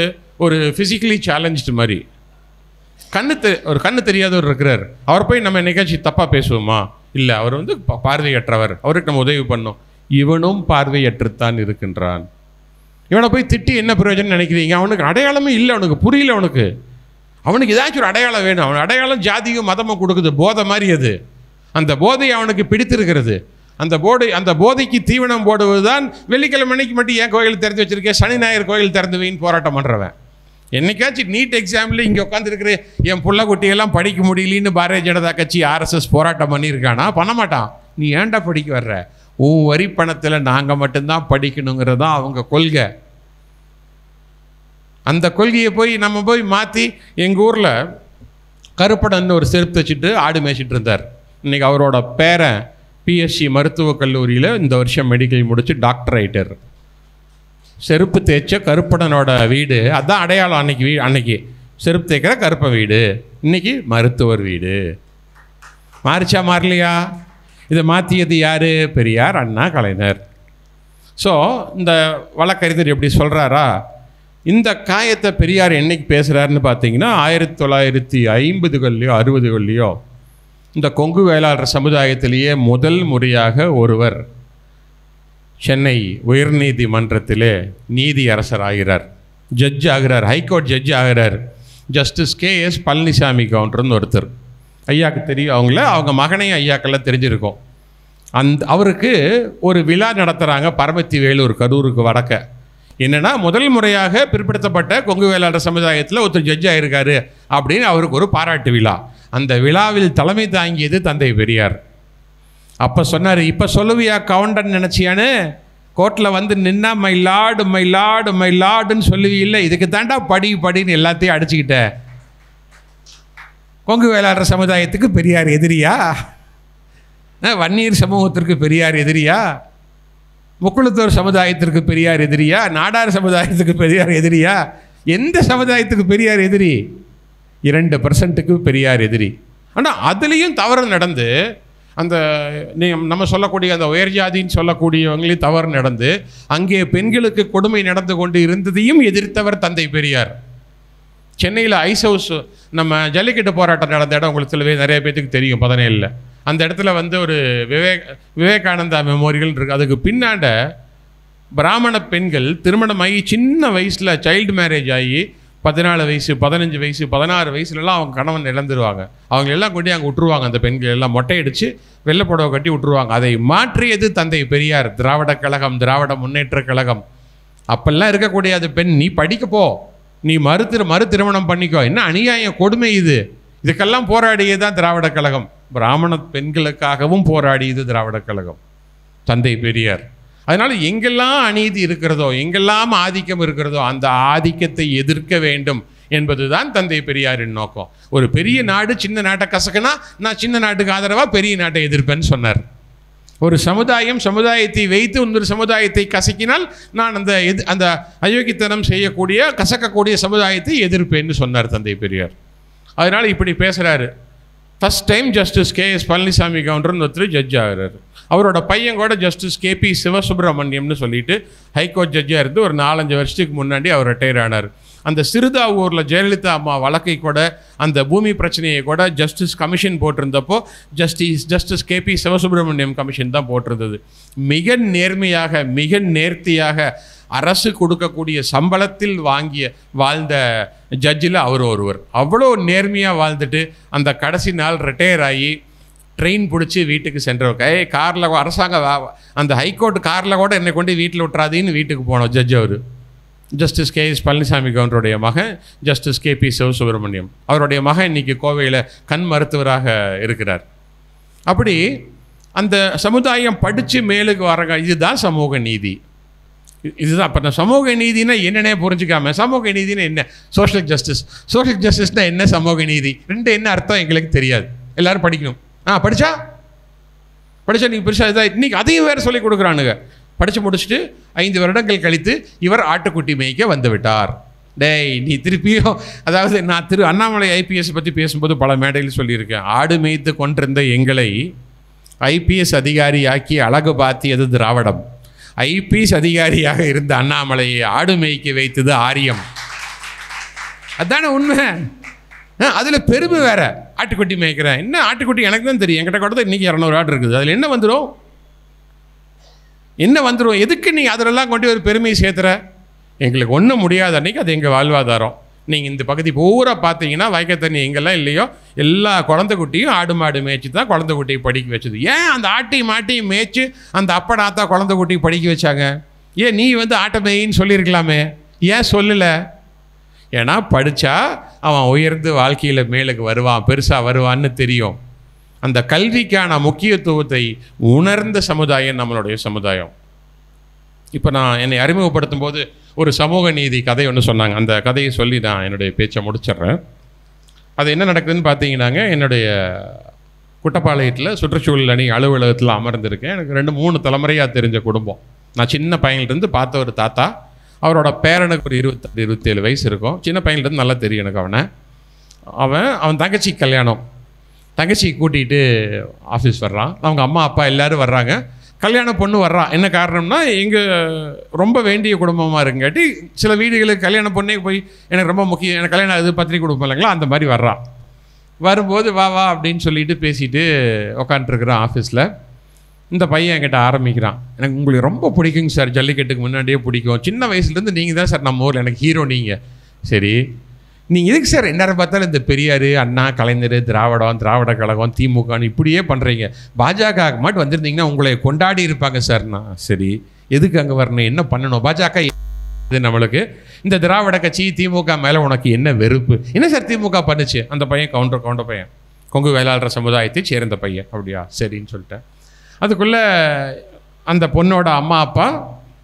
ஒரு ஃபிசிக்கலி சேலஞ்சு மாதிரி கண்ணு தெ ஒரு கண்ணு தெரியாதவர் இருக்கிறார் அவர் போய் நம்ம நிகழ்ச்சி தப்பாக பேசுவோமா இல்லை அவர் வந்து பார்வையற்றவர் அவருக்கு நம்ம உதவி பண்ணோம் இவனும் பார்வையற்றுத்தான் இருக்கின்றான் இவனை போய் திட்டி என்ன பிரயோஜனம் நினைக்கிறீங்க அவனுக்கு அடையாளமே இல்லை அவனுக்கு புரியல அவனுக்கு அவனுக்கு ஏதாச்சும் ஒரு அடையாளம் வேணும் அவன் அடையாளம் ஜாதியும் மதமும் கொடுக்குது போதை மாதிரி அது அந்த போதை அவனுக்கு பிடித்திருக்கிறது அந்த போதை அந்த போதைக்கு தீவனம் போடுவது தான் வெள்ளிக்கிழமை மட்டும் ஏன் கோயில் திறந்து வச்சிருக்கேன் சனி ஞாயிறு கோயில் திறந்து வைன்னு போராட்டம் பண்ணுறவன் என்னைக்காச்சும் நீட் எக்ஸாமில் இங்கே உட்காந்துருக்குற என் பிள்ளை குட்டியெல்லாம் படிக்க முடியலன்னு பாரதிய ஜனதா கட்சி ஆர்எஸ்எஸ் போராட்டம் பண்ணியிருக்கானா பண்ண மாட்டான் நீ ஏன்டா படிக்க வர்ற உன் வரி பணத்தில் நாங்கள் மட்டும்தான் படிக்கணுங்கிறது தான் அவங்க கொள்கை அந்த கொள்கையை போய் நம்ம போய் மாற்றி எங்கள் ஊரில் கருப்படன்னு ஒரு செருப்பு வச்சுட்டு ஆடு மேய்ச்சிட்டு இருந்தார் இன்றைக்கி அவரோட பேரன் பிஎஸ்சி மருத்துவக் கல்லூரியில் இந்த வருஷம் மெடிக்கல் முடித்து டாக்டர் ஆகிட்டார் செருப்பு தேய்ச்ச கருப்படனோட வீடு அதுதான் அடையாளம் அன்னைக்கு வீ அன்னைக்கு செருப்பு தேய்க்கிற கருப்ப வீடு இன்னைக்கு மருத்துவர் வீடு மாறிச்சா மாறலையா இதை மாற்றியது யார் பெரியார் அண்ணா கலைஞர் ஸோ இந்த வழக்கறிஞர் எப்படி சொல்கிறாரா இந்த காயத்தை பெரியார் என்றைக்கு பேசுகிறாருன்னு பார்த்தீங்கன்னா ஆயிரத்தி தொள்ளாயிரத்தி ஐம்பதுகள்லையோ அறுபதுகள்லையோ இந்த கொங்கு வேளாளர் சமுதாயத்திலேயே முதல் முறையாக ஒருவர் சென்னை உயர்நீதிமன்றத்திலே நீதி அரசர் ஆகிறார் ஜட்ஜ் ஆகிறார் ஹைகோர்ட் ஜட்ஜ் ஆகிறார் ஜஸ்டிஸ் கே எஸ் பழனிசாமி கவுண்டர்னு ஒருத்தர் ஐயாவுக்கு தெரியும் அவங்கள அவங்க மகனையும் ஐயாக்கெல்லாம் தெரிஞ்சிருக்கோம் அந்த அவருக்கு ஒரு விழா நடத்துகிறாங்க பரமத்தி வேலூர் கரூருக்கு வடக்க என்னென்னா முதல் முறையாக பிற்படுத்தப்பட்ட கொங்கு வேளாண் சமுதாயத்தில் ஒருத்தர் ஜட்ஜ் ஆகியிருக்காரு அப்படின்னு அவருக்கு ஒரு பாராட்டு விழா அந்த விழாவில் தலைமை தாங்கியது தந்தை பெரியார் அப்போ சொன்னார் இப்போ சொல்லுவியா கவுண்டன்னு நினச்சியான்னு கோர்ட்டில் வந்து நின்னா my lord my lord my லாடுன்னு இல்லை இதுக்கு தாண்டா படி படின்னு எல்லாத்தையும் அடிச்சுக்கிட்டேன் கொங்கு வேளாடுற சமுதாயத்துக்கு பெரியார் எதிரியா வன்னியர் சமூகத்திற்கு பெரியார் எதிரியா முக்குளத்தூர் சமுதாயத்திற்கு பெரியார் எதிரியா நாடார் சமுதாயத்துக்கு பெரியார் எதிரியா எந்த சமுதாயத்துக்கு பெரியார் எதிரி இரண்டு பர்சன்ட்டுக்கு பெரியார் எதிரி ஆனால் அதுலேயும் தவறு நடந்து அந்த நீ நம்ம சொல்லக்கூடிய அந்த உயர் ஜாதின்னு தவறு நடந்து அங்கே பெண்களுக்கு கொடுமை நடந்து கொண்டு இருந்ததையும் எதிர்த்தவர் தந்தை பெரியார் சென்னையில் ஐஸ் ஹவுஸ் நம்ம ஜல்லிக்கட்டு போராட்டம் நடந்த இடம் உங்களுக்கு சொல்லவே நிறைய பேத்துக்கு தெரியும் பதினேழில் அந்த இடத்துல வந்து ஒரு விவேக் விவேகானந்தா மெமோரியல் இருக்குது அதுக்கு பின்னாண்ட பிராமண பெண்கள் திருமணமாகி சின்ன வயசில் சைல்டு மேரேஜ் ஆகி பதினாலு வயசு பதினஞ்சு வயசு பதினாறு வயசுலலாம் அவங்க கணவன் இழந்துருவாங்க அவங்களெல்லாம் கொண்டு அங்கே விட்டுருவாங்க அந்த பெண்கள் எல்லாம் மொட்டையடிச்சு வெள்ளப்புடவை கட்டி விட்டுருவாங்க அதை மாற்றியது தந்தை பெரியார் திராவிட கழகம் திராவிட முன்னேற்ற கழகம் அப்பெல்லாம் இருக்கக்கூடிய அது பெண் நீ படிக்கப்போ நீ மறு திரு மறு திருமணம் பண்ணிக்கோ என்ன அநியாயம் கொடுமை இது இதுக்கெல்லாம் போராடியது தான் திராவிட கழகம் பிராமண பெண்களுக்காகவும் போராடியது திராவிட கழகம் தந்தை பெரியார் அதனால் எங்கெல்லாம் அநீதி இருக்கிறதோ எங்கெல்லாம் ஆதிக்கம் இருக்கிறதோ அந்த ஆதிக்கத்தை எதிர்க்க வேண்டும் என்பது தான் தந்தை பெரியாரின் நோக்கம் ஒரு பெரிய நாடு சின்ன நாட்டை கசக்குனா நான் சின்ன நாட்டுக்கு ஆதரவாக பெரிய நாட்டை எதிர்ப்பேன்னு சொன்னார் ஒரு சமுதாயம் சமுதாயத்தை வைத்து இன்னொரு சமுதாயத்தை கசக்கினால் நான் அந்த எது அந்த அயோக்கித்தனம் செய்யக்கூடிய கசக்கக்கூடிய சமுதாயத்தை எதிர்ப்பேன்னு சொன்னார் தந்தை பெரியார் அதனால் இப்படி பேசுகிறாரு first time justice K S Palanisamy கவுண்டர்னு ஒருத்தர் ஜட்ஜ் ஆகிறாரு அவரோட பையன் கூட ஜஸ்டிஸ் கேபி சிவசுப்ரமணியம்னு சொல்லிட்டு ஹைகோர்ட் ஜட்ஜாக இருந்து ஒரு நாலஞ்சு வருஷத்துக்கு முன்னாடி அவர் ரிட்டையர் ஆனார் அந்த சிறுதாவூரில் ஜெயலலிதா அம்மா வழக்கை கூட அந்த பூமி பிரச்சனையை கூட ஜஸ்டிஸ் கமிஷன் போட்டிருந்தப்போ justice justice K P Sivasubramaniam commission தான் போட்டிருந்தது மிக நேர்மையாக மிக நேர்த்தியாக அரசு கொடுக்கக்கூடிய சம்பளத்தில் வாங்கிய வாழ்ந்த ஜட்ஜில் அவர் ஒருவர் அவ்வளோ நேர்மையாக வாழ்ந்துட்டு அந்த கடைசி நாள் ரிட்டையர் ஆகி ட்ரெயின் பிடிச்சி வீட்டுக்கு சென்ற ஏ காரில் அரசாங்க அந்த ஹைகோர்ட் காரில் கூட என்னை கொண்டு வீட்டில் விட்டுறாதீன்னு வீட்டுக்கு போனோம் ஜட்ஜ் அவர் ஜஸ்டிஸ் கே எஸ் பழனிசாமி கவுண்டருடைய மகன் ஜஸ்டிஸ் கே பி சிவசுப்ரமணியம் அவருடைய மகன் இன்றைக்கி கோவையில் கண் மருத்துவராக இருக்கிறார் அப்படி அந்த சமுதாயம் படித்து மேலுக்கு வரங்க இதுதான் சமூக நீதி இதுதான் அப்போ நான் சமூக நீதினா என்னென்னே புரிஞ்சுக்காம சமூக நீதினா என்ன சோஷியல் ஜஸ்டிஸ் சோஷியல் ஜஸ்டிஸ்னால் என்ன சமூக நீதி ரெண்டு என்ன அர்த்தம் எங்களுக்கு தெரியாது எல்லோரும் படிக்கணும் ஆ படித்தா படித்தா நீங்கள் பெருசாக இதாக இன்றைக்கி அதையும் வேறு சொல்லி கொடுக்குறானுங்க படித்து முடிச்சுட்டு ஐந்து வருடங்கள் கழித்து இவர் ஆட்டுக்குட்டி மேய்க்க வந்துவிட்டார் டேய் நீ திருப்பியும் அதாவது நான் திரு அண்ணாமலை ஐபிஎஸ் பற்றி பேசும்போது பல மேடையில் சொல்லியிருக்கேன் ஆடு மேய்த்து கொண்டிருந்த எங்களை ஐபிஎஸ் அதிகாரியாக்கி அழகு பாத்தியது திராவிடம் ஐபிஎஸ் அதிகாரியாக இருந்த அண்ணாமலையை ஆடு மேய்க்க வைத்தது ஆரியம் அதான உண்மை அதில் பெருமை வேற ஆட்டுக்குட்டி மேய்க்கிறேன் என்ன ஆட்டுக்குட்டி எனக்கு தான் தெரியும் என்கிட்ட கூட தான் இன்றைக்கி இரநூறு ஆடு இருக்குது அதில் என்ன வந்துடும் என்ன வந்துடும் எதுக்கு நீ அதிலெல்லாம் கொண்டு ஒரு பெருமையை சேர்த்துற எங்களுக்கு ஒன்றும் முடியாத அன்றைக்கி அது எங்கள் வாழ்வாதாரம் நீங்கள் இந்த பகுதி பூரா பார்த்தீங்கன்னா வைக்க தண்ணி எங்கெல்லாம் இல்லையோ எல்லா குழந்தை குட்டியும் ஆடு மாடு மேய்ச்சி தான் குழந்தை குட்டியை படிக்க வச்சது ஏன் அந்த ஆட்டையும் மாட்டையும் மேய்ச்சி அந்த அப்படாத்தா குழந்தை குட்டியை படிக்க வச்சாங்க ஏன் நீ வந்து ஆட்டை மேயின்னு சொல்லியிருக்கலாமே ஏன் சொல்லலை ஏன்னா படித்தா அவன் உயர்ந்து வாழ்க்கையில் மேலுக்கு வருவான் பெருசாக வருவான்னு தெரியும் அந்த கல்விக்கான முக்கியத்துவத்தை உணர்ந்த சமுதாயம் நம்மளுடைய சமுதாயம் இப்போ நான் என்னை அறிமுகப்படுத்தும் போது ஒரு சமூக நீதி கதை ஒன்று சொன்னாங்க அந்த கதையை சொல்லி நான் என்னுடைய பேச்சை முடிச்சிடுறேன் அது என்ன நடக்குதுன்னு பார்த்தீங்கன்னாங்க என்னுடைய குட்டப்பாளையத்தில் சுற்றுச்சூழல் அணி அலுவலகத்தில் அமர்ந்திருக்கேன் எனக்கு ரெண்டு மூணு தலைமுறையாக தெரிஞ்ச குடும்பம் நான் சின்ன பையன்கிட்டருந்து பார்த்த ஒரு தாத்தா அவரோட பேரனுக்கு ஒரு இருபத்தாறு இருபத்தேழு வயசு இருக்கும் சின்ன பையன்லேருந்து நல்லா தெரியும் எனக்கு அவனை அவன் அவன் தங்கச்சி கல்யாணம் தங்கச்சி கூட்டிகிட்டு ஆஃபீஸ் வர்றான் அவங்க அம்மா அப்பா எல்லோரும் வர்றாங்க கல்யாண பொண்ணு வர்றா என்ன காரணம்னா எங்கள் ரொம்ப வேண்டிய குடும்பமாக இருக்குங்காட்டி சில வீடுகளுக்கு கல்யாண பொண்ணே போய் எனக்கு ரொம்ப முக்கியம் எனக்கு கல்யாணம் அது பத்திரிக்கை கொடுப்போம் இல்லைங்களா அந்த மாதிரி வர்றா வரும்போது வா வா அப்படின்னு சொல்லிட்டு பேசிட்டு உக்காண்ட்ருக்குறான் ஆஃபீஸில் இந்த பையன் என்கிட்ட ஆரம்பிக்கிறான் எனக்கு உங்களுக்கு ரொம்ப பிடிக்குங்க சார் ஜல்லிக்கட்டுக்கு முன்னாடியே பிடிக்கும் சின்ன வயசுலேருந்து நீங்கள் தான் சார் நம்ம ஊரில் எனக்கு ஹீரோ நீங்கள் சரி நீங்கள் எதுக்கு சார் என்ன பார்த்தாலும் இந்த பெரியார் அண்ணா கலைஞர் திராவிடம் திராவிட கழகம் திமுகன்னு இப்படியே பண்ணுறீங்க பாஜக மட்டும் வந்திருந்தீங்கன்னா உங்களை கொண்டாடி இருப்பாங்க நான் சரி எதுக்கு அங்கே வரணும் என்ன பண்ணணும் பாஜக இது நம்மளுக்கு இந்த திராவிட கட்சி திமுக மேலே உனக்கு என்ன வெறுப்பு என்ன சார் திமுக பண்ணுச்சு அந்த பையன் கவுண்டர் கவுண்டர் பையன் கொங்கு வேளாளர் சமுதாயத்தை சேர்ந்த பையன் அப்படியா சரின்னு சொல்லிட்டேன் அதுக்குள்ளே அந்த பொண்ணோட அம்மா அப்பா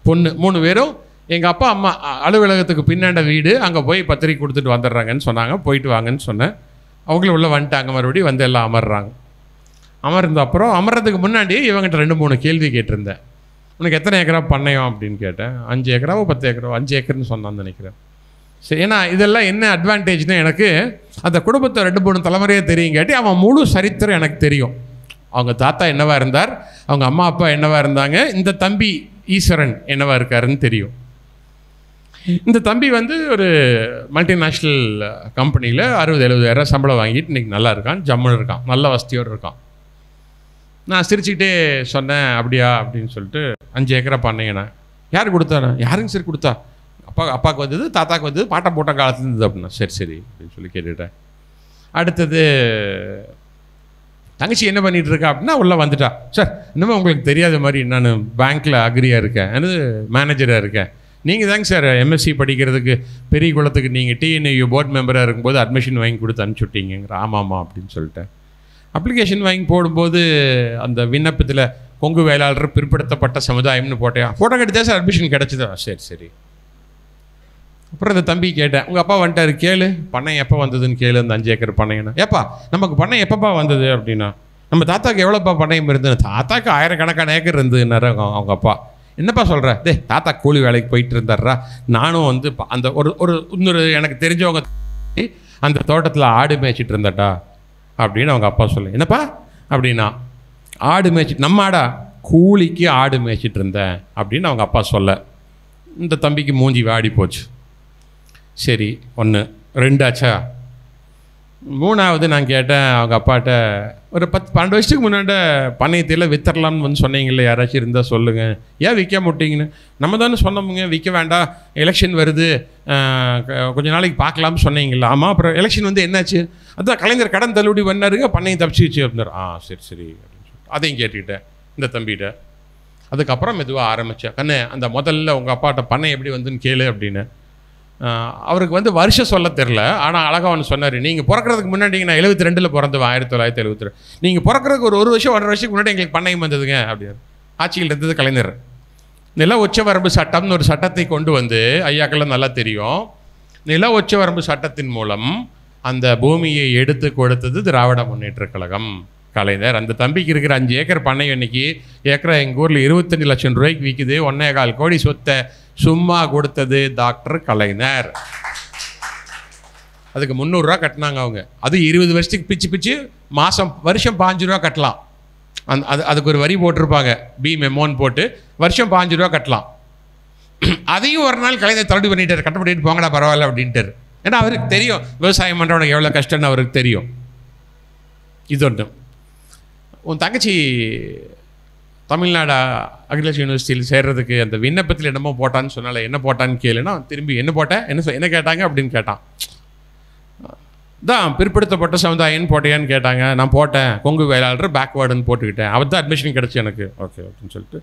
பொண்ணு மூணு பேரும் எங்கள் அப்பா அம்மா அலுவலகத்துக்கு பின்னாண்ட வீடு அங்கே போய் பத்திரிக்கை கொடுத்துட்டு வந்துடுறாங்கன்னு சொன்னாங்க போயிட்டு வாங்கன்னு சொன்னேன் அவங்களும் உள்ளே வந்துட்டாங்க மறுபடியும் வந்து எல்லாம் அமர்றாங்க அமர்ந்த அப்புறம் அமர்றதுக்கு முன்னாடி இவங்ககிட்ட ரெண்டு மூணு கேள்வி கேட்டிருந்தேன் உனக்கு எத்தனை ஏக்கரா பண்ணையும் அப்படின்னு கேட்டேன் அஞ்சு ஏக்கராவோ பத்து ஏக்கரோ அஞ்சு ஏக்கர்னு சொன்னான்னு நினைக்கிறேன் சரி ஏன்னா இதெல்லாம் என்ன அட்வான்டேஜ்னு எனக்கு அந்த குடும்பத்தை ரெண்டு மூணு தலைமுறையே தெரியும் கேட்டி அவன் முழு சரித்திரம் எனக்கு தெரியும் அவங்க தாத்தா என்னவா இருந்தார் அவங்க அம்மா அப்பா என்னவா இருந்தாங்க இந்த தம்பி ஈஸ்வரன் என்னவா இருக்காருன்னு தெரியும் இந்த தம்பி வந்து ஒரு மல்டிநேஷ்னல் கம்பெனியில் அறுபது எழுபதாயிரம் சம்பளம் வாங்கிட்டு இன்றைக்கி நல்லா இருக்கான் ஜம்முன்னு இருக்கான் நல்ல வசதியோடு இருக்கான் நான் சிரிச்சுக்கிட்டே சொன்னேன் அப்படியா அப்படின்னு சொல்லிட்டு அஞ்சு ஏக்கரை பண்ணீங்கண்ணா யார் கொடுத்தாண்ணா யாருங்க சரி கொடுத்தா அப்பா அப்பாவுக்கு வந்தது தாத்தாவுக்கு வந்தது பாட்டை போட்ட காலத்துலேருந்து அப்படின்னா சரி சரி அப்படின்னு சொல்லி கேட்டுட்டேன் அடுத்தது தங்கச்சி என்ன பண்ணிகிட்டு இருக்கா அப்படின்னா உள்ளே வந்துட்டா சார் இன்னமும் உங்களுக்கு தெரியாத மாதிரி நான் பேங்க்கில் அக்ரியாக இருக்கேன் எனது மேனேஜராக இருக்கேன் நீங்கள் தாங்க சார் எம்எஸ்சி படிக்கிறதுக்கு பெரிய குளத்துக்கு நீங்கள் டிஎன்ஐ போர்ட் மெம்பராக இருக்கும்போது அட்மிஷன் வாங்கி கொடுத்து அனுப்பிச்சுட்டிங்கிற ஆமாம்மா அப்படின்னு சொல்லிட்டேன் அப்ளிகேஷன் வாங்கி போடும்போது அந்த விண்ணப்பத்தில் கொங்கு வேளாளர் பிற்படுத்தப்பட்ட சமுதாயம்னு போட்டேன் ஃபோட்டோ கட்டி சார் அட்மிஷன் கிடச்சிதா சரி சரி அப்புறம் இந்த தம்பி கேட்டேன் உங்கள் அப்பா வந்துட்டாரு கேளு பண்ணை எப்போ வந்ததுன்னு கேளு அந்த அஞ்சு ஏக்கர் பண்ணைன்னு ஏப்பா நமக்கு பண்ணை எப்பப்பா வந்தது அப்படின்னா நம்ம தாத்தாக்கு எவ்வளோப்பா பண்ணையும் இருந்தது தாத்தாக்கு ஆயிரக்கணக்கான ஏக்கர் இருந்ததுன்னாரு அவங்க அப்பா என்னப்பா சொல்கிற டே தாத்தா கூலி வேலைக்கு போயிட்டு இருந்தாரா நானும் வந்து அந்த ஒரு ஒரு இன்னொரு எனக்கு தெரிஞ்சவங்க அந்த தோட்டத்தில் ஆடு மேய்ச்சிட்டு இருந்தாட்டா அப்படின்னு அவங்க அப்பா சொல்லு என்னப்பா அப்படின்னா ஆடு மேய்ச்சி நம்ம ஆடா கூலிக்கு ஆடு மேய்ச்சிட்டு இருந்தேன் அப்படின்னு அவங்க அப்பா சொல்ல இந்த தம்பிக்கு மூஞ்சி வாடி போச்சு சரி ஒன்று ரெண்டாச்சா மூணாவது நான் கேட்டேன் அவங்க அப்பாட்ட ஒரு பத்து பன்னெண்டு வருஷத்துக்கு முன்னாடி பண்ணையத்தில் வித்தரலாம்னு வந்து சொன்னீங்கல்ல யாராச்சும் இருந்தால் சொல்லுங்கள் ஏன் விற்க மாட்டிங்கன்னு நம்ம தானே சொன்னோமுங்க விற்க வேண்டாம் எலெக்ஷன் வருது கொஞ்ச நாளைக்கு பார்க்கலாம்னு சொன்னீங்களா ஆமாம் அப்புறம் எலெக்ஷன் வந்து என்னாச்சு அதுதான் கலைஞர் கடன் தள்ளுபடி பண்ணாருங்க பண்ணையை தப்பிச்சு வச்சு அப்படின்னாரு ஆ சரி சரி அதையும் கேட்டுக்கிட்டேன் இந்த தம்பிகிட்ட அதுக்கப்புறம் மெதுவாக ஆரம்பித்தேன் கண்ணே அந்த முதல்ல உங்கள் அப்பாட்ட பண்ணை எப்படி வந்துன்னு கேளு அப்படின்னு அவருக்கு வந்து வருஷம் சொல்ல தெரில ஆனால் அழகாக ஒன்று சொன்னார் நீங்கள் பிறக்கிறதுக்கு முன்னாடி நான் எழுபத்தி ரெண்டில் பிறந்துவேன் ஆயிரத்தி தொள்ளாயிரத்தி எழுபத்தி ரெண்டு நீங்கள் பிறக்கிறதுக்கு ஒரு ஒரு வருஷம் ஒன்றரை வருஷத்துக்கு முன்னாடி எங்களுக்கு பண்ணையும் வந்ததுங்க அப்படின்னாரு ஆட்சியில் இருந்தது கலைஞர் நில உச்சவரம்பு சட்டம்னு ஒரு சட்டத்தை கொண்டு வந்து ஐயாக்கெல்லாம் நல்லா தெரியும் நில உச்சவரம்பு சட்டத்தின் மூலம் அந்த பூமியை எடுத்து கொடுத்தது திராவிட முன்னேற்ற கழகம் கலைஞர் அந்த தம்பிக்கு இருக்கிற அஞ்சு ஏக்கர் பண்ணை இன்னைக்கு ஏக்கரை எங்கள் ஊரில் இருபத்தஞ்சு லட்சம் ரூபாய்க்கு விற்கிது ஒன்னே கால் கோடி சொத்தை சும்மா கொடுத்தது டாக்டர் கலைஞர் அதுக்கு முந்நூறுரூவா கட்டினாங்க அவங்க அது இருபது வருஷத்துக்கு பிச்சு பிச்சு மாதம் வருஷம் பாஞ்சு ரூபா கட்டலாம் அந் அது அதுக்கு ஒரு வரி போட்டிருப்பாங்க பி மெமோன் போட்டு வருஷம் பாஞ்சு ரூபா கட்டலாம் அதையும் ஒரு நாள் கலைஞர் தள்ளுபடி பண்ணிட்டார் கட்ட பண்ணிட்டு போங்கடா பரவாயில்ல அப்படின்ட்டு ஏன்னா அவருக்கு தெரியும் விவசாயம் பண்ணுறவனுக்கு எவ்வளோ கஷ்டம்னு அவருக்கு தெரியும் இது ஒன்று உன் தங்கச்சி தமிழ்நாடு அக்ரிகல்ச்சர் யூனிவர்சிட்டியில் சேர்கிறதுக்கு அந்த விண்ணப்பத்தில் என்னமோ போட்டான்னு சொன்னால என்ன போட்டான்னு கேளுன்னா திரும்பி என்ன போட்டேன் என்ன என்ன கேட்டாங்க அப்படின்னு கேட்டான் தான் பிற்படுத்தப்பட்ட சமுதாயம்னு போட்டியான்னு கேட்டாங்க நான் போட்டேன் கொங்கு வேளாளர் பேக்வேர்டுன்னு போட்டுக்கிட்டேன் அவர் தான் அட்மிஷன் கிடச்சி எனக்கு ஓகே அப்படின்னு சொல்லிட்டு